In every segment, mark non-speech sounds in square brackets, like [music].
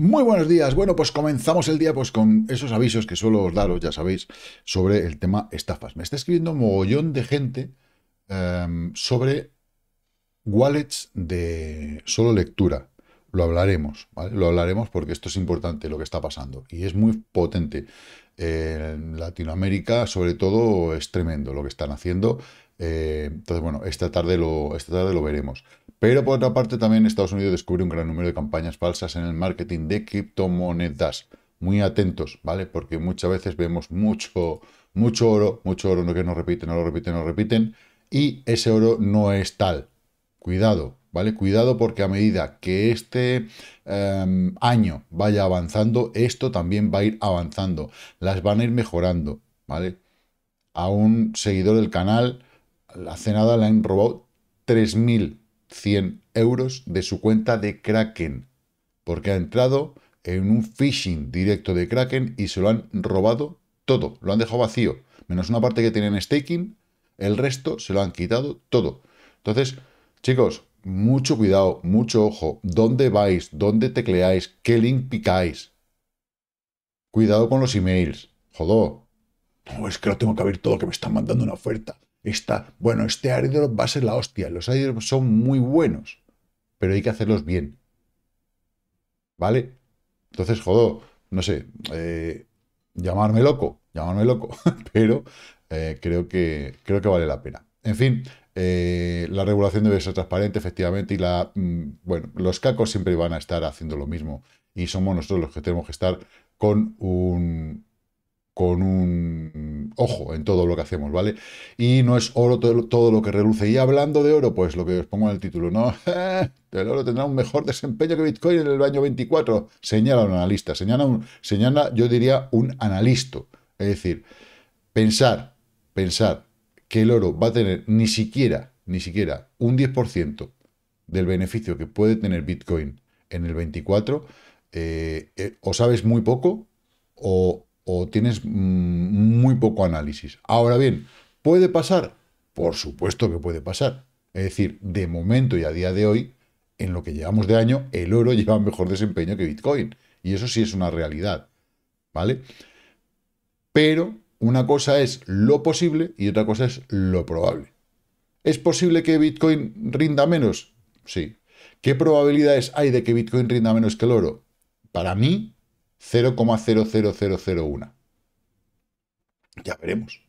Muy buenos días. Bueno, pues comenzamos el día pues con esos avisos que suelo daros, ya sabéis, sobre el tema estafas. Me está escribiendo un mogollón de gente em, sobre wallets de solo lectura. Lo hablaremos, ¿vale? Lo hablaremos porque esto es importante lo que está pasando y es muy potente. Eh, en Latinoamérica, sobre todo, es tremendo lo que están haciendo. Eh, entonces, bueno, esta tarde lo, esta tarde lo veremos. Pero por otra parte también Estados Unidos descubre un gran número de campañas falsas en el marketing de criptomonedas. Muy atentos, ¿vale? Porque muchas veces vemos mucho, mucho oro, mucho oro no que nos repiten, no lo repiten, no lo repiten, y ese oro no es tal. Cuidado, ¿vale? Cuidado porque a medida que este em, año vaya avanzando, esto también va a ir avanzando. Las van a ir mejorando, ¿vale? A un seguidor del canal, hace nada le han robado 3.000 100 euros de su cuenta de Kraken, porque ha entrado en un phishing directo de Kraken y se lo han robado todo, lo han dejado vacío, menos una parte que tienen staking, el resto se lo han quitado todo. Entonces, chicos, mucho cuidado, mucho ojo, dónde vais, dónde tecleáis, qué link picáis. Cuidado con los emails, jodó. es que lo tengo que abrir todo, que me están mandando una oferta. Está, bueno, este airdrop va a ser la hostia. Los airdrops son muy buenos, pero hay que hacerlos bien. ¿Vale? Entonces, jodo, no sé, eh, llamarme loco, llamarme loco, [laughs] pero eh, creo, que, creo que vale la pena. En fin, eh, la regulación debe ser transparente, efectivamente, y la mm, bueno, los cacos siempre van a estar haciendo lo mismo. Y somos nosotros los que tenemos que estar con un, con un ojo en todo lo que hacemos, ¿vale? Y no es oro todo, lo que reluce. Y hablando de oro, pues lo que os pongo en el título, ¿no? [laughs] el oro tendrá un mejor desempeño que Bitcoin en el año 24, señala un analista, señala, un, señala yo diría, un analisto. Es decir, pensar, pensar que el oro va a tener ni siquiera, ni siquiera un 10% del beneficio que puede tener Bitcoin en el 24, eh, eh, o sabes muy poco o o tienes mm, muy poco análisis. Ahora bien, ¿puede pasar? Por supuesto que puede pasar. Es decir, de momento y a día de hoy, en lo que llevamos de año, el oro [laughs] lleva mejor desempeño que Bitcoin. Y eso sí es una realidad. ¿Vale? Pero una cosa es lo posible y otra cosa es lo probable. ¿Es posible que Bitcoin rinda menos? Sí. ¿Qué probabilidades hay de que Bitcoin rinda menos que el oro? Para mí, 0,00001. Ya veremos.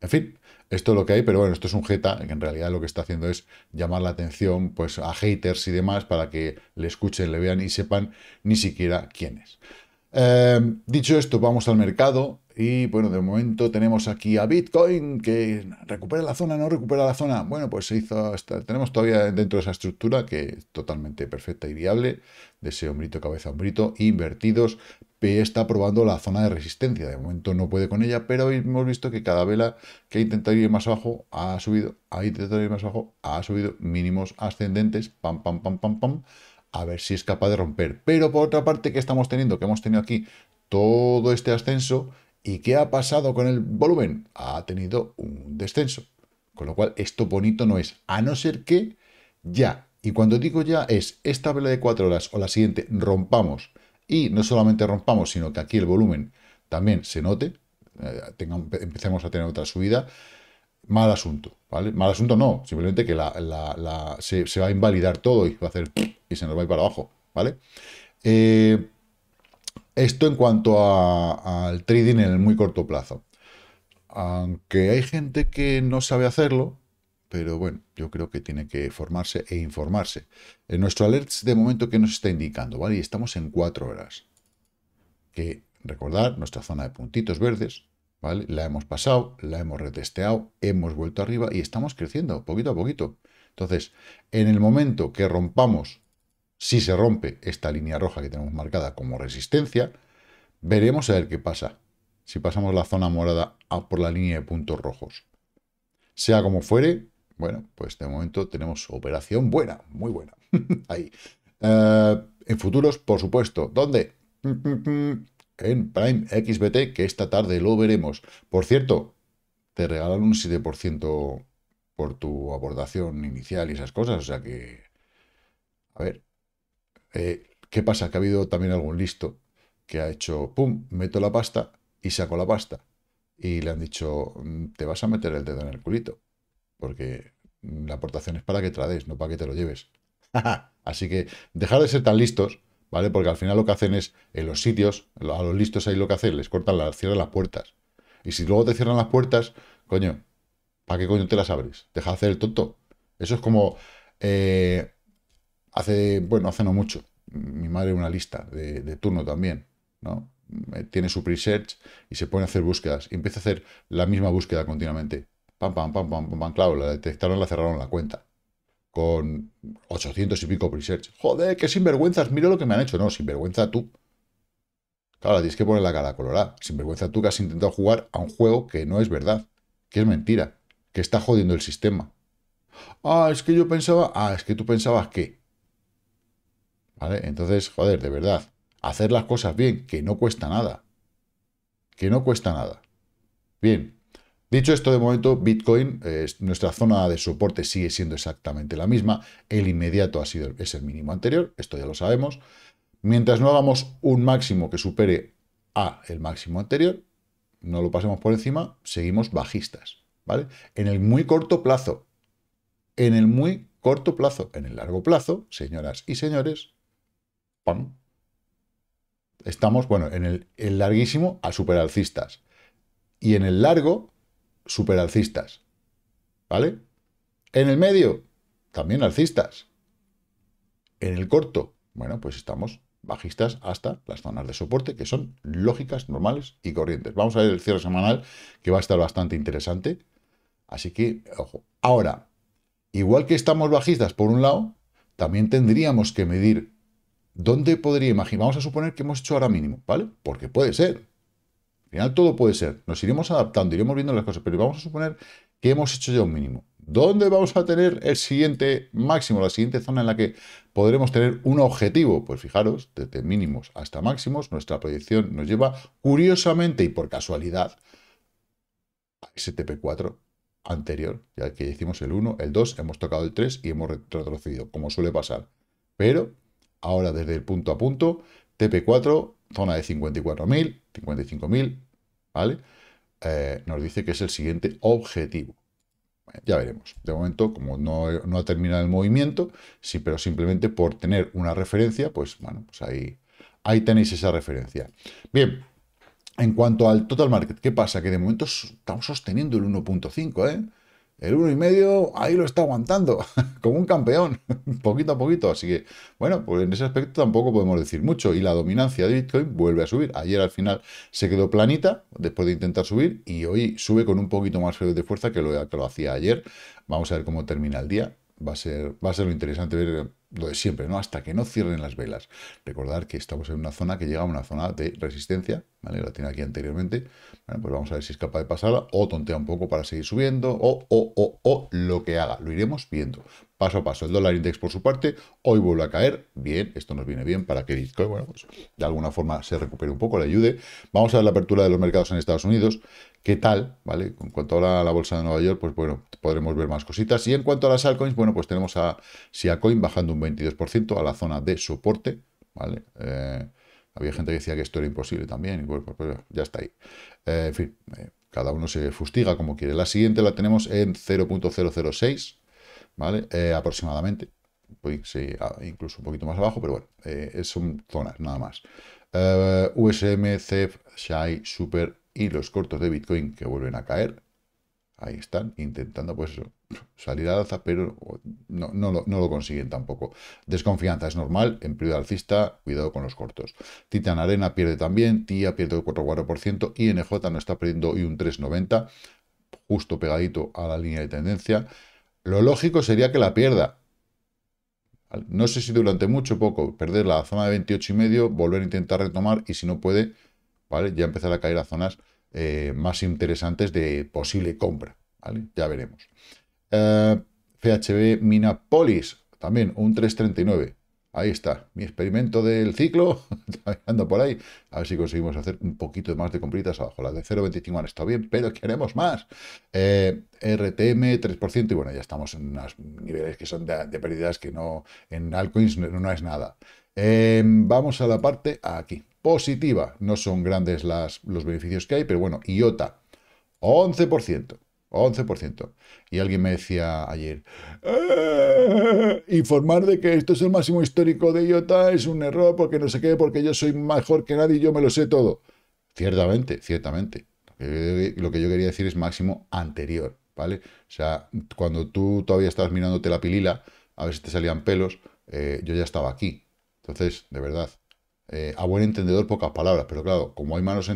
En fin, esto es lo que hay, pero bueno, esto es un jeta, que en realidad lo que está haciendo es llamar la atención pues, a haters y demás para que le escuchen, le vean y sepan ni siquiera quién es. Eh, dicho esto, vamos al mercado y bueno, de momento tenemos aquí a Bitcoin que recupera la zona, no recupera la zona. Bueno, pues se hizo tenemos todavía dentro de esa estructura que es totalmente perfecta y viable, de ese hombrito, cabeza, hombrito, invertidos, P está probando la zona de resistencia. De momento no puede con ella, pero hemos visto que cada vela que ha intentado ir más abajo ha subido, ha intentado ir más abajo, ha subido mínimos ascendentes, pam, pam, pam, pam, pam, a ver si es capaz de romper. Pero por otra parte, ¿qué estamos teniendo? Que hemos tenido aquí todo este ascenso y ¿qué ha pasado con el volumen? Ha tenido un descenso. Con lo cual, esto bonito no es, a no ser que ya, y cuando digo ya es esta vela de 4 horas o la siguiente, rompamos y no solamente rompamos, sino que aquí el volumen también se note, eh, empecemos a tener otra subida, mal asunto, ¿vale? Mal asunto no, simplemente que la, se, va a invalidar todo y va a hacer y se nos va a ir para abajo, ¿vale? Eh, esto en cuanto al trading en el muy corto plazo. Aunque hay gente que no sabe hacerlo, pero bueno, yo creo que tiene que formarse e informarse. En nuestro alert de momento que nos está indicando, ¿vale? Y estamos en cuatro horas. Que recordar, nuestra zona de puntitos verdes, ¿vale? La hemos pasado, la hemos retesteado, hemos vuelto arriba y estamos creciendo poquito a poquito. Entonces, en el momento que rompamos, si se rompe esta línea roja que tenemos marcada como resistencia, veremos a ver qué pasa. Si pasamos la zona morada por la línea de puntos rojos. Sea como fuere, bueno, pues de momento tenemos operación buena, muy buena. [laughs] Ahí. Eh, en futuros, por supuesto. ¿Dónde? [laughs] En Prime XBT, que esta tarde lo veremos. Por cierto, te regalan un 7% por tu abordación inicial y esas cosas. O sea que... A ver. Eh, ¿Qué pasa? Que ha habido también algún listo que ha hecho, ¡pum!, meto la pasta y saco la pasta. Y le han dicho, mm, te vas a meter el dedo en el culito. Porque la aportación es para que traes no para que te lo lleves. [laughs] Así que dejar de ser tan listos, ¿vale? Porque al final lo que hacen es, en los sitios, a los listos ahí lo que hacen, les cortan, las, cierran las puertas. Y si luego te cierran las puertas, coño, ¿para qué coño te las abres? Deja de hacer el tonto. Eso es como, eh, hace, bueno, hace no mucho, mi madre una lista de, turno también, ¿no? Eh, tiene su search y se pone a hacer búsquedas y empieza a hacer la misma búsqueda continuamente. Pam, pam, pam, pam, pam, Claro, la detectaron, la cerraron la cuenta. Con 800 y pico presearch. Joder, qué sinvergüenzas, mira lo que me han hecho. No, sinvergüenza tú. Claro, tienes que poner la cara colorada. Sinvergüenza tú que has intentado jugar a un juego que no es verdad. Que es mentira. Que está jodiendo el sistema. Ah, es que yo pensaba... Ah, es que tú pensabas que... ¿Vale? Entonces, joder, de verdad. Hacer las cosas bien, que no cuesta nada. Que no cuesta nada. Bien, Dicho esto, de momento, Bitcoin, eh, nuestra zona de soporte sigue siendo exactamente la misma. El inmediato ha sido, es el mínimo anterior, esto ya lo sabemos. Mientras no hagamos un máximo que supere a el máximo anterior, no lo pasemos por encima, seguimos bajistas, ¿vale? En el muy corto plazo, en el muy corto plazo, en el largo plazo, señoras y señores, Estamos, bueno, en el, larguísimo a superalcistas. Y en el largo, super alcistas. ¿Vale? En el medio, también alcistas. En el corto, bueno, pues estamos bajistas hasta las zonas de soporte, que son lógicas, normales y corrientes. Vamos a ver el cierre semanal, que va a estar bastante interesante. Así que, ojo. Ahora, igual que estamos bajistas por un lado, también tendríamos que medir dónde podría imaginar. Vamos a suponer que hemos hecho ahora mínimo, ¿vale? Porque puede ser. Al final todo puede ser. Nos iremos adaptando, iremos viendo las cosas, pero vamos a suponer que hemos hecho ya un mínimo. ¿Dónde vamos a tener el siguiente máximo, la siguiente zona en la que podremos tener un objetivo? Pues fijaros, desde mínimos hasta máximos, nuestra proyección nos lleva curiosamente y por casualidad a ese tp 4 anterior, ya que hicimos el 1, el 2, hemos tocado el 3 y hemos retrocedido, como suele pasar. Pero ahora desde el punto a punto, TP4, zona de 54.000, 55.000, ¿vale? Eh, nos dice que es el siguiente objetivo. Ya veremos. De momento, como no, ha terminado el movimiento, sí, pero simplemente por tener una referencia, pues bueno, pues ahí, ahí tenéis esa referencia. Bien, en cuanto al total market, ¿qué pasa? Que de momento estamos sosteniendo el 1.5, ¿eh? El uno y medio ahí lo está aguantando, [laughs] como un campeón, [laughs] poquito a poquito. Así que, bueno, pues en ese aspecto tampoco podemos decir mucho. Y la dominancia de Bitcoin vuelve a subir. Ayer al final se quedó planita después de intentar subir y hoy sube con un poquito más de fuerza que lo que lo hacía ayer. Vamos a ver cómo termina el día. Va a ser, va a ser lo interesante ver lo de siempre, ¿no? Hasta que no cierren las velas. Recordar que estamos en una zona que llega a una zona de resistencia ¿vale? La tiene aquí anteriormente. Bueno, pues vamos a ver si es capaz de pasarla o tontea un poco para seguir subiendo o, o, o, o lo que haga. Lo iremos viendo paso a paso. El dólar index por su parte hoy vuelve a caer. Bien, esto nos viene bien para que Bitcoin, bueno, pues de alguna forma se recupere un poco, le ayude. Vamos a ver la apertura de los mercados en Estados Unidos. ¿Qué tal? ¿Vale? En cuanto a la, bolsa de Nueva York, pues bueno, podremos ver más cositas. Y en cuanto a las altcoins, bueno, pues tenemos a Siacoin bajando un 22% a la zona de soporte, ¿vale? Eh, había gente que decía que esto era imposible también, pero pues ya está ahí. Eh, en fin, eh, cada uno se fustiga como quiere. La siguiente la tenemos en 0.006, ¿vale? Eh, aproximadamente. Pues, sí, ah, incluso un poquito más abajo, pero bueno, son zonas, nada más. USM, Cep SHAI, Super y los cortos de Bitcoin que vuelven a caer. Ahí están, intentando, pues eso, [laughs] salir a alza, pero no, lo, consiguen tampoco. Desconfianza es normal, en periodo alcista, cuidado con los cortos. Titan Arena pierde también, TIA pierde el 4,4%, INJ no está perdiendo y un 3,90%, justo pegadito a la línea de tendencia. Lo lógico sería que la pierda, no sé si durante mucho o poco perder la zona de 28 y medio, volver a intentar retomar y si no puede, ¿vale? Ya empezar a caer a zonas eh, más interesantes de posible compra, Ya veremos. Eh, PHB Minapolis, también un 339. Ahí está, mi experimento del ciclo, [laughs] ando por ahí, a ver si conseguimos hacer un poquito más de compritas abajo. Las de 0,25 han estado bien, pero queremos más. Eh, RTM 3%, y bueno, ya estamos en unos niveles que son de, pérdidas que no en altcoins no, es nada. Em, vamos a la parte aquí, positiva. No son grandes las, los beneficios que hay, pero bueno, IOTA, 11%. 11%. Y alguien me decía ayer, ¡Ah! informar de que esto es el máximo histórico de IOTA es un error porque no sé qué, porque yo soy mejor que nadie y yo me lo sé todo. Ciertamente, ciertamente. Lo que, yo, quería decir es máximo anterior, ¿vale? O sea, cuando tú todavía estabas mirándote la pilila, a ver si te salían pelos, eh, yo ya estaba aquí. Entonces, de verdad, eh, a buen entendedor pocas palabras, pero claro, como hay malos,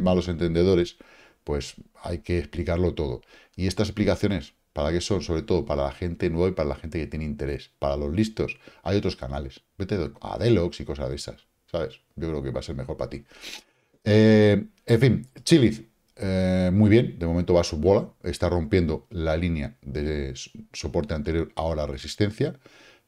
malos entendedores, pues hay que explicarlo todo. Y estas explicaciones, ¿para qué son? Sobre todo para la gente nueva y para la gente que tiene interés. Para los listos, hay otros canales. Vete a Delox y cosas de esas, ¿sabes? Yo creo que va a ser mejor para ti. Eh, en fin, Chiliz, eh, muy bien, de momento va a su bola, está rompiendo la línea de soporte anterior, ahora resistencia.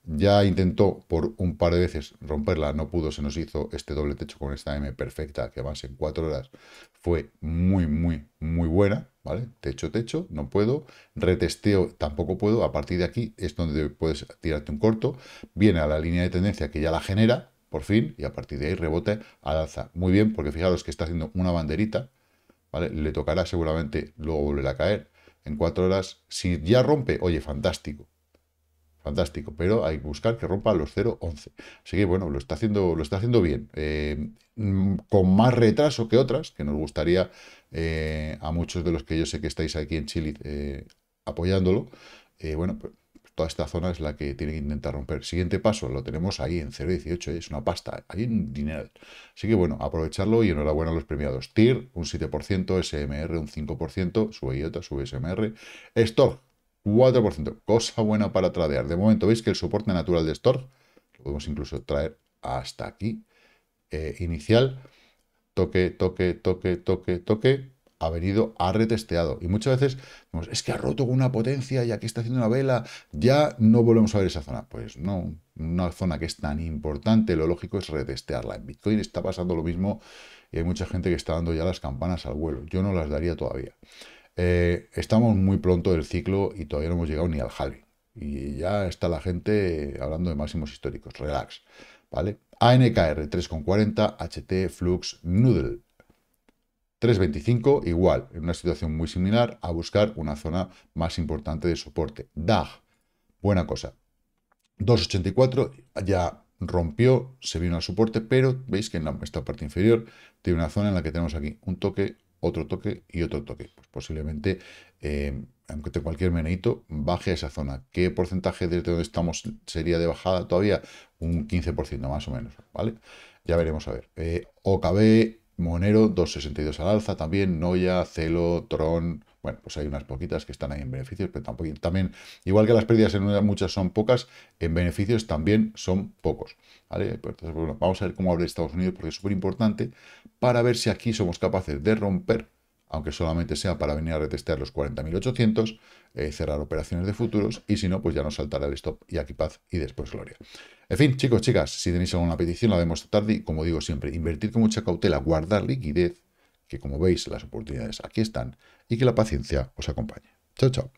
Ya intentó por un par de veces romperla, no pudo, se nos hizo este doble techo con esta M perfecta que avance en cuatro horas. Fue muy, muy, muy buena, ¿vale? Techo, techo, no puedo. Retesteo, tampoco puedo. A partir de aquí es donde puedes tirarte un corto. Viene a la línea de tendencia que ya la genera, por fin, y a partir de ahí rebote al alza. Muy bien, porque fijaros que está haciendo una banderita, ¿vale? Le tocará seguramente, luego volverá a caer. En cuatro horas, si ya rompe, oye, fantástico fantástico, pero hay que buscar que rompa los 0,11. Así que bueno, lo está haciendo, lo está haciendo bien, eh, mm, con más retraso que otras, que nos gustaría eh, a muchos de los que yo sé que estáis aquí en Chile eh, apoyándolo. bueno, pues, pues toda esta zona es la que tiene que intentar romper. Siguiente paso, lo tenemos ahí en 0,18, es una pasta, hay un dinero. Así que bueno, aprovecharlo y enhorabuena a los premiados. TIR, un 7%, SMR, un 5%, sube IOTA, sube SMR. Storg. 4%. Cosa buena para tradear. De momento veis que el soporte natural de Stork, lo podemos incluso traer hasta aquí, eh, inicial, toque, toque, toque, toque, toque, ha venido, ha retesteado. Y muchas veces es que ha roto con una potencia y aquí está haciendo una vela, ya no volvemos a ver esa zona. Pues no, una zona que es tan importante, lo lógico es retestearla. En Bitcoin está pasando lo mismo y hay mucha gente que está dando ya las campanas al vuelo. Yo no las daría todavía. Eh, estamos muy pronto del ciclo y todavía no hemos llegado ni al halving. Y ya está la gente hablando de máximos históricos. Relax. ¿Vale? ANKR 3,40, HT, Flux, Noodle 3,25, igual, en una situación muy similar, a buscar una zona más importante de soporte. DAG, buena cosa. 2,84 ya rompió, se vino al soporte, pero veis que en esta parte inferior tiene una zona en la que tenemos aquí un toque otro toque y otro toque. Pues posiblemente, eh, aunque tenga cualquier meneito, baje a esa zona. ¿Qué porcentaje desde donde estamos sería de bajada todavía? Un 15% más o menos, ¿vale? Ya veremos a ver. Eh, OKB, Monero, 2.62 al alza también, Noya, Celo, Tron... Bueno, pues hay unas poquitas que están ahí en beneficios, pero tampoco, también, igual que las pérdidas en muchas son pocas, en beneficios también son pocos. ¿vale? Entonces, pues, vamos a ver cómo abre Estados Unidos, porque es súper importante para ver si aquí somos capaces de romper, aunque solamente sea para venir a retestear los 40.800, eh, cerrar operaciones de futuros y si no, pues ya nos saltará el stop y aquí paz y después gloria. En fin, chicos, chicas, si tenéis alguna petición, la vemos tarde y como digo siempre, invertir con mucha cautela, guardar liquidez, que como veis las oportunidades aquí están y que la paciencia os acompañe. Chao, chao.